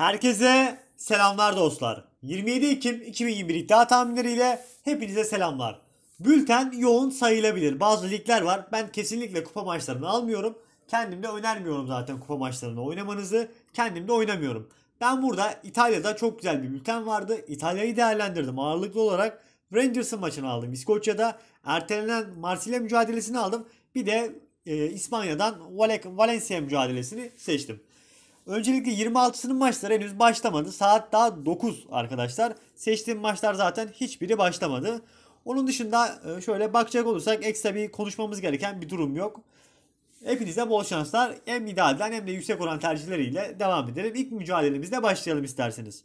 Herkese selamlar dostlar. 27 Ekim 2021 iddia tahminleriyle hepinize selamlar. Bülten yoğun sayılabilir. Bazı ligler var. Ben kesinlikle kupa maçlarını almıyorum. Kendim de önermiyorum zaten kupa maçlarını oynamanızı. Kendim de oynamıyorum. Ben burada İtalya'da çok güzel bir bülten vardı. İtalya'yı değerlendirdim ağırlıklı olarak. Rangers'ın maçını aldım. İskoçya'da ertelenen Marsilya mücadelesini aldım. Bir de e, İspanya'dan Valencia mücadelesini seçtim. Öncelikle 26'sının maçları henüz başlamadı. Saat daha 9 arkadaşlar. Seçtiğim maçlar zaten hiçbiri başlamadı. Onun dışında e, şöyle bakacak olursak ekstra bir konuşmamız gereken bir durum yok. Hepinize bol şanslar. Hem idealden hem de yüksek oran tercihleriyle devam edelim. İlk mücadelemizle başlayalım isterseniz.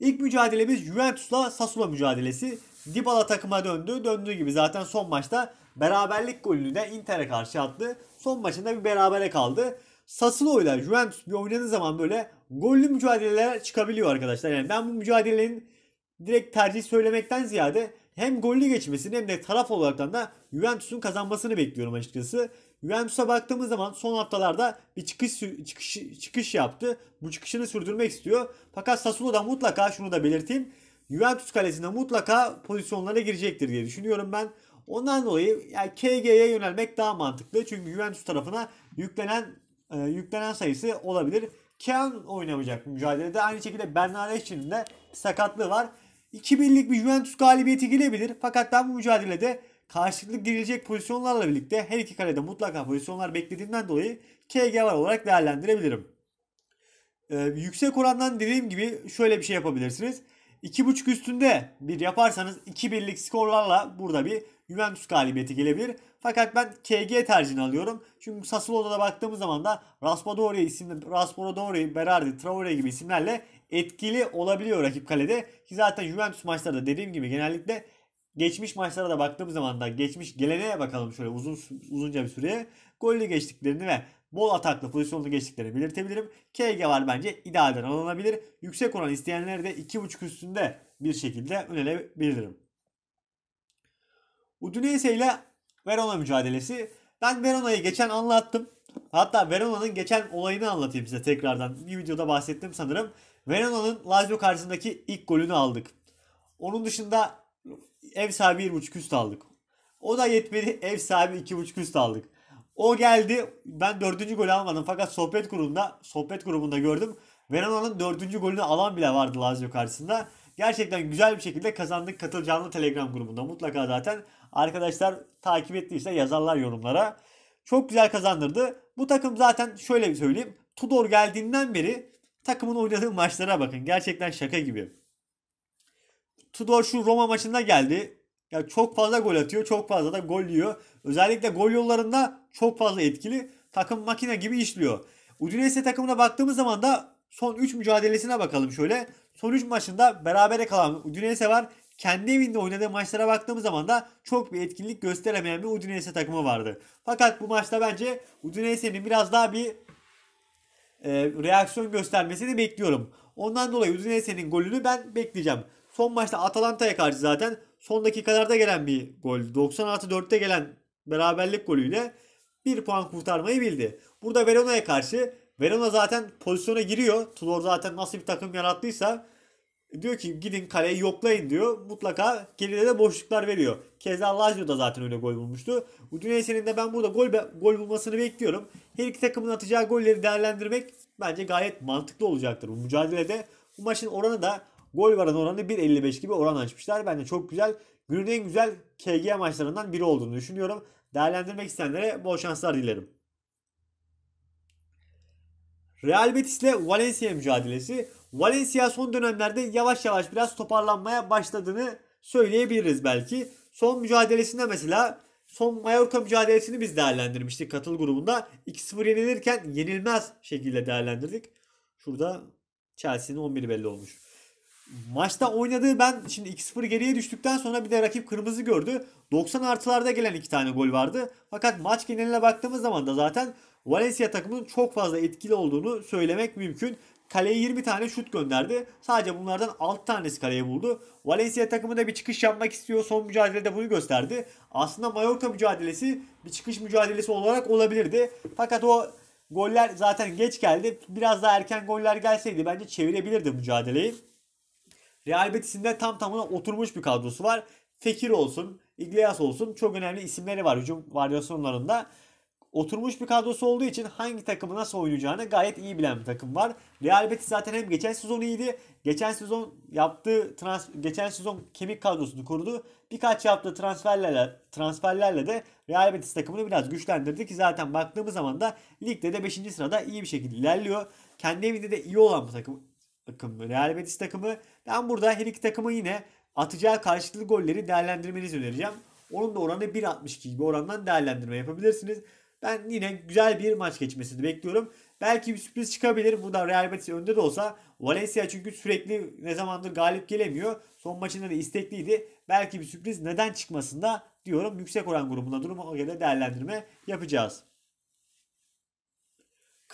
İlk mücadelemiz Juventus'la Sassuolo mücadelesi. Dybala takıma döndü. Döndüğü gibi zaten son maçta beraberlik golünü de Inter'e karşı attı. Son maçında bir berabere kaldı. Sassuolo ile Juventus bir oynadığı zaman böyle gollü mücadeleler çıkabiliyor arkadaşlar. Yani ben bu mücadelenin direkt tercih söylemekten ziyade hem gollü geçmesini hem de taraf olarak da Juventus'un kazanmasını bekliyorum açıkçası. Juventus'a baktığımız zaman son haftalarda bir çıkış çıkış çıkış yaptı. Bu çıkışını sürdürmek istiyor. Fakat Sassuolo'da mutlaka şunu da belirteyim. Juventus kalesinde mutlaka pozisyonlara girecektir diye düşünüyorum ben. Ondan dolayı yani KG'ye yönelmek daha mantıklı. Çünkü Juventus tarafına yüklenen e, yüklenen sayısı olabilir. Kean oynamayacak mücadelede. Aynı şekilde için de sakatlığı var. 2-1'lik bir Juventus galibiyeti gelebilir. Fakat ben bu mücadelede karşılıklı girecek pozisyonlarla birlikte her iki kalede mutlaka pozisyonlar beklediğimden dolayı KG var olarak değerlendirebilirim. Ee, yüksek orandan dediğim gibi şöyle bir şey yapabilirsiniz. 2.5 üstünde bir yaparsanız 2-1'lik skorlarla burada bir Juventus galibiyeti gelebilir. Fakat ben KG tercihini alıyorum. Çünkü Sassuolo'da baktığımız zaman da Raspadori isimli Raspadori, Berardi, Traore gibi isimlerle etkili olabiliyor rakip kalede. Ki zaten Juventus maçlarında dediğim gibi genellikle geçmiş maçlara da baktığımız zaman da geçmiş geleneğe bakalım şöyle uzun uzunca bir süreye. golle geçtiklerini ve bol ataklı pozisyonlu geçtiklerini belirtebilirim. KG var bence idealden alınabilir. Yüksek oran isteyenleri de 2.5 üstünde bir şekilde önerebilirim. Udinese ile Verona mücadelesi. Ben Verona'yı geçen anlattım. Hatta Verona'nın geçen olayını anlatayım size tekrardan. Bir videoda bahsettim sanırım. Verona'nın Lazio karşısındaki ilk golünü aldık. Onun dışında ev sahibi 1.5 üst aldık. O da yetmedi ev sahibi 2.5 üst aldık. O geldi ben 4. golü almadım fakat sohbet grubunda sohbet grubunda gördüm. Verona'nın 4. golünü alan bile vardı Lazio karşısında. Gerçekten güzel bir şekilde kazandık. Katıl canlı Telegram grubunda mutlaka zaten. Arkadaşlar takip ettiyse yazarlar yorumlara. Çok güzel kazandırdı. Bu takım zaten şöyle bir söyleyeyim. Tudor geldiğinden beri takımın oynadığı maçlara bakın. Gerçekten şaka gibi. Tudor şu Roma maçında geldi. Ya çok fazla gol atıyor, çok fazla da gol yiyor. Özellikle gol yollarında çok fazla etkili. Takım makine gibi işliyor. Udinese takımına baktığımız zaman da son 3 mücadelesine bakalım şöyle. Son 3 maçında berabere kalan Udinese var. Kendi evinde oynadığı maçlara baktığımız zaman da çok bir etkinlik gösteremeyen bir Udinese takımı vardı. Fakat bu maçta bence Udinese'nin biraz daha bir e, reaksiyon göstermesini bekliyorum. Ondan dolayı Udinese'nin golünü ben bekleyeceğim. Son maçta Atalanta'ya karşı zaten son dakikalarda gelen bir gol. 96 4'te gelen beraberlik golüyle 1 puan kurtarmayı bildi. Burada Verona'ya karşı Verona zaten pozisyona giriyor. Tudor zaten nasıl bir takım yarattıysa diyor ki gidin kaleyi yoklayın diyor. Mutlaka geride de boşluklar veriyor. Keza Lazio da zaten öyle gol bulmuştu. Udinese'nin de ben burada gol gol bulmasını bekliyorum. Her iki takımın atacağı golleri değerlendirmek bence gayet mantıklı olacaktır bu mücadelede. Bu maçın oranı da gol varan oranı 1.55 gibi oran açmışlar. Bence çok güzel. Günün en güzel KG maçlarından biri olduğunu düşünüyorum. Değerlendirmek isteyenlere bol şanslar dilerim. Real Betis ile Valencia mücadelesi. Valencia son dönemlerde yavaş yavaş biraz toparlanmaya başladığını söyleyebiliriz belki. Son mücadelesinde mesela son Mallorca mücadelesini biz değerlendirmiştik katıl grubunda. 2-0 yenilirken yenilmez şekilde değerlendirdik. Şurada Chelsea'nin 11'i belli olmuş. Maçta oynadığı ben şimdi 2-0 geriye düştükten sonra bir de rakip kırmızı gördü. 90 artılarda gelen iki tane gol vardı. Fakat maç geneline baktığımız zaman da zaten Valencia takımının çok fazla etkili olduğunu söylemek mümkün. Kaleye 20 tane şut gönderdi. Sadece bunlardan 6 tanesi kaleye buldu. Valencia takımı da bir çıkış yapmak istiyor. Son mücadelede bunu gösterdi. Aslında Mallorca mücadelesi bir çıkış mücadelesi olarak olabilirdi. Fakat o goller zaten geç geldi. Biraz daha erken goller gelseydi bence çevirebilirdi mücadeleyi. Real Betis'in de tam tamına oturmuş bir kadrosu var. Fekir olsun, Iglesias olsun çok önemli isimleri var hücum varyasyonlarında oturmuş bir kadrosu olduğu için hangi takımı nasıl oynayacağını gayet iyi bilen bir takım var. Real Betis zaten hem geçen sezon iyiydi. Geçen sezon yaptığı trans geçen sezon kemik kadrosunu korudu. Birkaç yaptığı transferlerle transferlerle de Real Betis takımını biraz güçlendirdi ki zaten baktığımız zaman da ligde de 5. sırada iyi bir şekilde ilerliyor. Kendi evinde de iyi olan bir takım takım Real Betis takımı. Ben burada her iki takımı yine atacağı karşılıklı golleri değerlendirmenizi önereceğim. Onun da oranı 1.62 gibi orandan değerlendirme yapabilirsiniz. Ben yine güzel bir maç geçmesini bekliyorum. Belki bir sürpriz çıkabilir. Bu da Real Betis önde de olsa Valencia çünkü sürekli ne zamandır galip gelemiyor. Son maçında da istekliydi. Belki bir sürpriz neden çıkmasında diyorum yüksek oran grubunda durumu o göre değerlendirme yapacağız.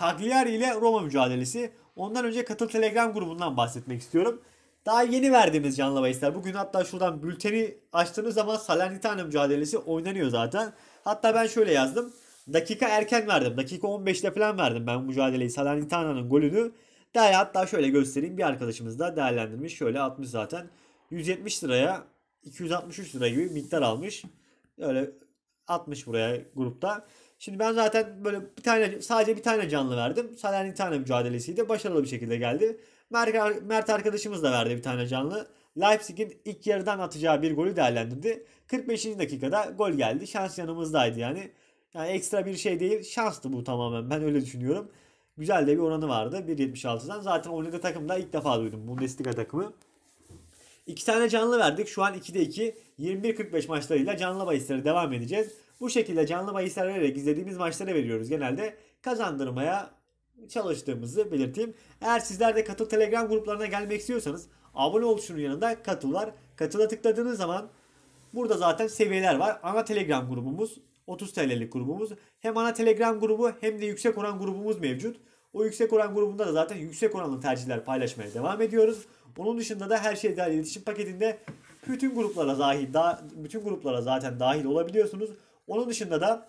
Cagliari ile Roma mücadelesi. Ondan önce Katıl Telegram grubundan bahsetmek istiyorum. Daha yeni verdiğimiz canlı bahisler. Bugün hatta şuradan bülteni açtığınız zaman Salernitana mücadelesi oynanıyor zaten. Hatta ben şöyle yazdım. Dakika erken verdim. Dakika 15'te falan verdim ben mücadeleyi. Salernitana'nın golünü. Değer hatta şöyle göstereyim. Bir arkadaşımız da değerlendirmiş. Şöyle 60 zaten. 170 liraya 263 lira gibi miktar almış. Öyle atmış buraya grupta. Şimdi ben zaten böyle bir tane sadece bir tane canlı verdim. Salernitana mücadelesiydi. Başarılı bir şekilde geldi. Mert, Mert arkadaşımız da verdi bir tane canlı. Leipzig'in ilk yarıdan atacağı bir golü değerlendirdi. 45. dakikada gol geldi. Şans yanımızdaydı yani. Yani ekstra bir şey değil. Şanstı bu tamamen. Ben öyle düşünüyorum. Güzel de bir oranı vardı. 1.76'dan. Zaten Hollanda takımda ilk defa duydum. Bundesliga takımı. İki tane canlı verdik. Şu an 2'de 2. 21.45 maçlarıyla canlı bahislere devam edeceğiz. Bu şekilde canlı bahisler vererek izlediğimiz maçlara veriyoruz. Genelde kazandırmaya çalıştığımızı belirteyim. Eğer sizler de katıl telegram gruplarına gelmek istiyorsanız abone ol şunun yanında katıl var. Katıla tıkladığınız zaman burada zaten seviyeler var. Ana telegram grubumuz 30 TL'lik grubumuz. Hem ana Telegram grubu hem de yüksek oran grubumuz mevcut. O yüksek oran grubunda da zaten yüksek oranlı tercihler paylaşmaya devam ediyoruz. Onun dışında da her şey dahil iletişim paketinde bütün gruplara dahil, da, bütün gruplara zaten dahil olabiliyorsunuz. Onun dışında da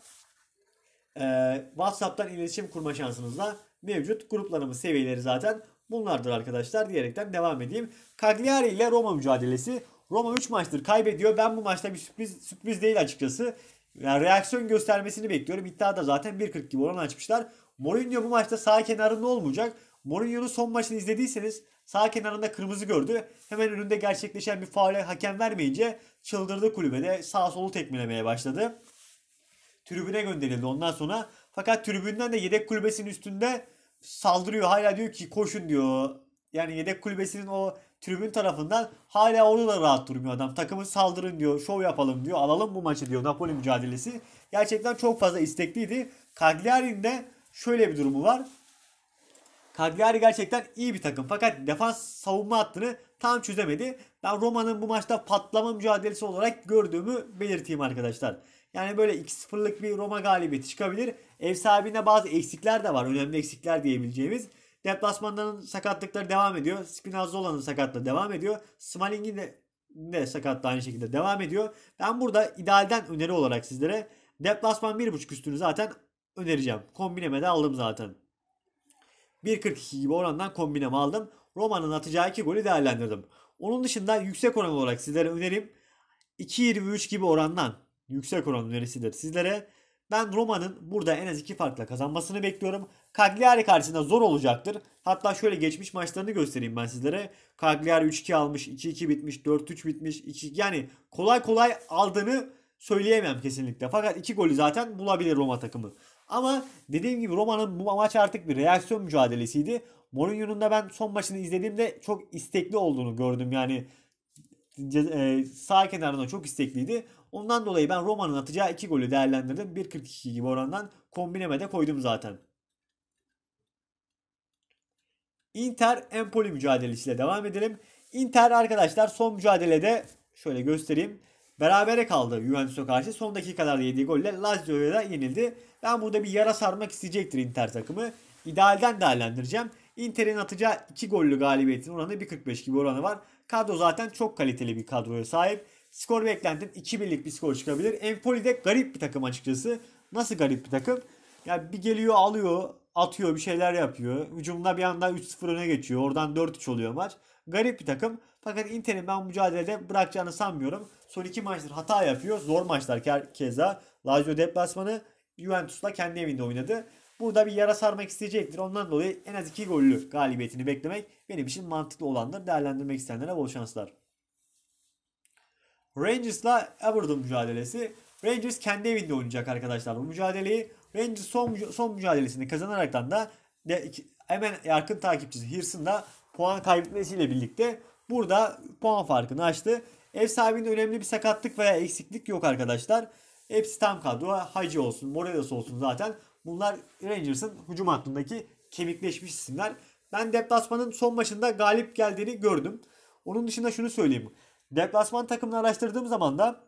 e, WhatsApp'tan iletişim kurma şansınız da mevcut. Gruplarımız seviyeleri zaten bunlardır arkadaşlar diyerekten devam edeyim. Cagliari ile Roma mücadelesi. Roma 3 maçtır kaybediyor. Ben bu maçta bir sürpriz sürpriz değil açıkçası yani reaksiyon göstermesini bekliyorum. İddia da zaten 1.40 gibi oran açmışlar. Mourinho bu maçta sağ kenarında olmayacak. Mourinho'nun son maçını izlediyseniz sağ kenarında kırmızı gördü. Hemen önünde gerçekleşen bir faule hakem vermeyince çıldırdı kulübede. Sağ solu tekmelemeye başladı. Tribüne gönderildi ondan sonra. Fakat tribünden de yedek kulübesinin üstünde saldırıyor. Hala diyor ki koşun diyor. Yani yedek kulübesinin o tribün tarafından hala orada da rahat durmuyor adam. Takımı saldırın diyor, şov yapalım diyor, alalım bu maçı diyor Napoli mücadelesi. Gerçekten çok fazla istekliydi. Cagliari'nin de şöyle bir durumu var. Cagliari gerçekten iyi bir takım fakat defans savunma hattını tam çözemedi. Ben Roma'nın bu maçta patlama mücadelesi olarak gördüğümü belirteyim arkadaşlar. Yani böyle 2-0'lık bir Roma galibiyeti çıkabilir. Ev sahibinde bazı eksikler de var. Önemli eksikler diyebileceğimiz. Deplasmanların sakatlıkları devam ediyor. Spinazzola'nın sakatlığı devam ediyor. Smalling'in de, de sakatlığı aynı şekilde devam ediyor. Ben burada idealden öneri olarak sizlere deplasman 1.5 üstünü zaten önereceğim. Kombineme de aldım zaten. 1.42 gibi orandan kombinem aldım. Roma'nın atacağı 2 golü değerlendirdim. Onun dışında yüksek oran olarak sizlere önerim 2.23 gibi orandan yüksek oran önerisidir sizlere. Ben Roma'nın burada en az iki farkla kazanmasını bekliyorum. Cagliari karşısında zor olacaktır. Hatta şöyle geçmiş maçlarını göstereyim ben sizlere. Cagliari 3-2 almış, 2-2 bitmiş, 4-3 bitmiş, 2 yani kolay kolay aldığını söyleyemem kesinlikle. Fakat 2 golü zaten bulabilir Roma takımı. Ama dediğim gibi Roma'nın bu maç artık bir reaksiyon mücadelesiydi. Mourinho'nun da ben son maçını izlediğimde çok istekli olduğunu gördüm. Yani e, sağ kenarında çok istekliydi. Ondan dolayı ben Roma'nın atacağı 2 golü değerlendirdim. 1.42 gibi orandan kombineme de koydum zaten. Inter Empoli mücadelesiyle devam edelim. Inter arkadaşlar son mücadelede şöyle göstereyim. Berabere kaldı Juventus'a karşı. Son dakikalarda yediği golle Lazio'ya da yenildi. Ben burada bir yara sarmak isteyecektir Inter takımı. İdealden değerlendireceğim. Inter'in atacağı 2 gollü galibiyetin oranı 1.45 gibi oranı var. Kadro zaten çok kaliteli bir kadroya sahip. Skor beklentim 2-1'lik bir skor çıkabilir. Empoli de garip bir takım açıkçası. Nasıl garip bir takım? Ya yani bir geliyor alıyor atıyor bir şeyler yapıyor. Hücumda bir anda 3-0 öne geçiyor. Oradan 4-3 oluyor maç. Garip bir takım. Fakat Inter'in ben mücadelede bırakacağını sanmıyorum. Son iki maçtır hata yapıyor. Zor maçlar ke keza. Lazio deplasmanı Juventus'la kendi evinde oynadı. Burada bir yara sarmak isteyecektir. Ondan dolayı en az iki gollü galibiyetini beklemek benim için mantıklı olandır. Değerlendirmek isteyenlere bol şanslar. Rangers'la Everton mücadelesi. Rangers kendi evinde oynayacak arkadaşlar bu mücadeleyi. Rangers son, son mücadelesini kazanaraktan da de, hemen yakın takipçisi Hirson da puan kaybetmesiyle birlikte burada puan farkını açtı. Ev sahibinde önemli bir sakatlık veya eksiklik yok arkadaşlar. Hepsi tam kadro. Hacı olsun, morales olsun zaten. Bunlar Rangers'ın hücum hattındaki kemikleşmiş isimler. Ben deplasmanın son maçında galip geldiğini gördüm. Onun dışında şunu söyleyeyim. Deplasman takımını araştırdığım zaman da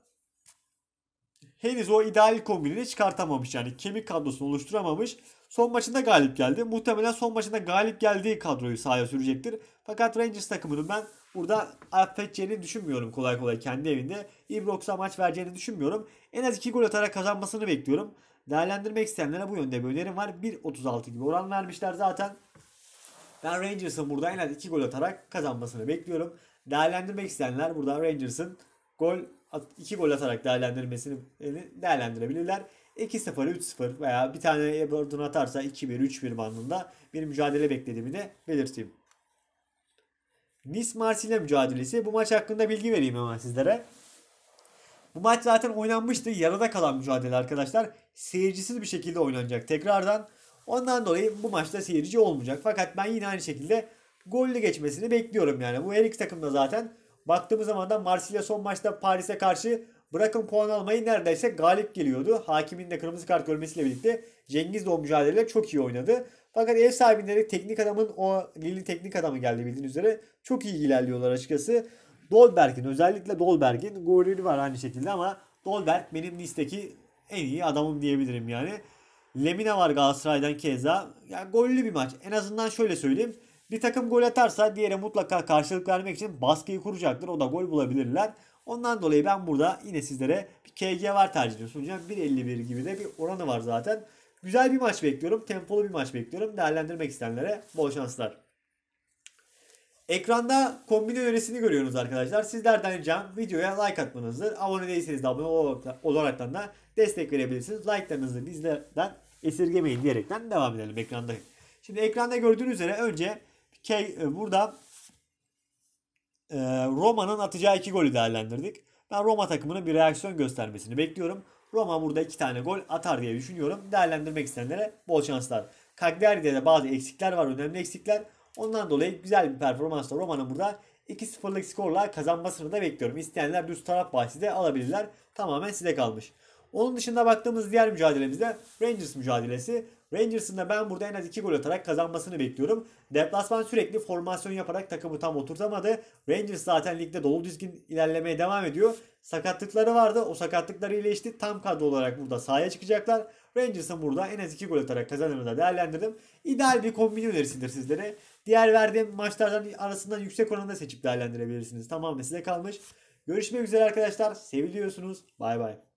henüz o ideal kombinini çıkartamamış. Yani kemik kadrosunu oluşturamamış. Son maçında galip geldi. Muhtemelen son maçında galip geldiği kadroyu sahaya sürecektir. Fakat Rangers takımının ben burada affedeceğini düşünmüyorum kolay kolay kendi evinde. Ibrox'a maç vereceğini düşünmüyorum. En az 2 gol atarak kazanmasını bekliyorum. Değerlendirmek isteyenlere bu yönde bir önerim var. 1.36 gibi oran vermişler zaten. Ben Rangers'ın burada en az 2 gol atarak kazanmasını bekliyorum. Değerlendirmek isteyenler burada Rangers'ın gol iki gol atarak değerlendirmesini e, değerlendirebilirler. 2-0, 3-0 veya bir tane Everton atarsa 2-1, 3-1 bandında bir mücadele beklediğimi de belirteyim. Nice Marsilya mücadelesi. Bu maç hakkında bilgi vereyim hemen sizlere. Bu maç zaten oynanmıştı. Yarıda kalan mücadele arkadaşlar. Seyircisiz bir şekilde oynanacak tekrardan. Ondan dolayı bu maçta seyirci olmayacak. Fakat ben yine aynı şekilde gollü geçmesini bekliyorum yani. Bu her iki takım da zaten baktığımız zaman da Marsilya son maçta Paris'e karşı bırakın puan almayı neredeyse galip geliyordu. Hakimin de kırmızı kart görmesiyle birlikte Cengiz de o mücadelede çok iyi oynadı. Fakat ev sahibinde teknik adamın o Lille'in teknik adamı geldi bildiğiniz üzere. Çok iyi ilerliyorlar açıkçası. Dolberg'in özellikle Dolberg'in golleri var aynı şekilde ama Dolberg benim listeki en iyi adamım diyebilirim yani. Lemina var Galatasaray'dan keza. Ya yani gollü bir maç. En azından şöyle söyleyeyim. Bir takım gol atarsa diğeri mutlaka karşılık vermek için baskıyı kuracaktır. O da gol bulabilirler. Ondan dolayı ben burada yine sizlere bir KG var tercihini sunacağım. 1.51 gibi de bir oranı var zaten. Güzel bir maç bekliyorum. Tempolu bir maç bekliyorum. Değerlendirmek isteyenlere bol şanslar. Ekranda kombine öresini görüyorsunuz arkadaşlar. Sizlerden ricam videoya like atmanızdır. Abone değilseniz de abone olarak da destek verebilirsiniz. Like'larınızı bizlerden esirgemeyin diyerekten devam edelim ekranda. Şimdi ekranda gördüğünüz üzere önce Key e, burada e, Roma'nın atacağı iki golü değerlendirdik. Ben Roma takımının bir reaksiyon göstermesini bekliyorum. Roma burada iki tane gol atar diye düşünüyorum. Değerlendirmek isteyenlere bol şanslar. Cagliari'de de bazı eksikler var. Önemli eksikler. Ondan dolayı güzel bir performansla Roma'nın burada 2-0'lık skorla kazanmasını da bekliyorum. İsteyenler düz taraf bahsi de alabilirler. Tamamen size kalmış. Onun dışında baktığımız diğer mücadelemizde Rangers mücadelesi. Rangers'ın da ben burada en az 2 gol atarak kazanmasını bekliyorum. Deplasman sürekli formasyon yaparak takımı tam oturtamadı. Rangers zaten ligde dolu dizgin ilerlemeye devam ediyor. Sakatlıkları vardı. O sakatlıkları iyileşti. Tam kadro olarak burada sahaya çıkacaklar. Rangers'ın burada en az 2 gol atarak kazanımı da değerlendirdim. İdeal bir kombin önerisidir sizlere. Diğer verdiğim maçlardan arasından yüksek oranda seçip değerlendirebilirsiniz. Tamam mı size kalmış. Görüşmek üzere arkadaşlar. Seviliyorsunuz. Bay bay.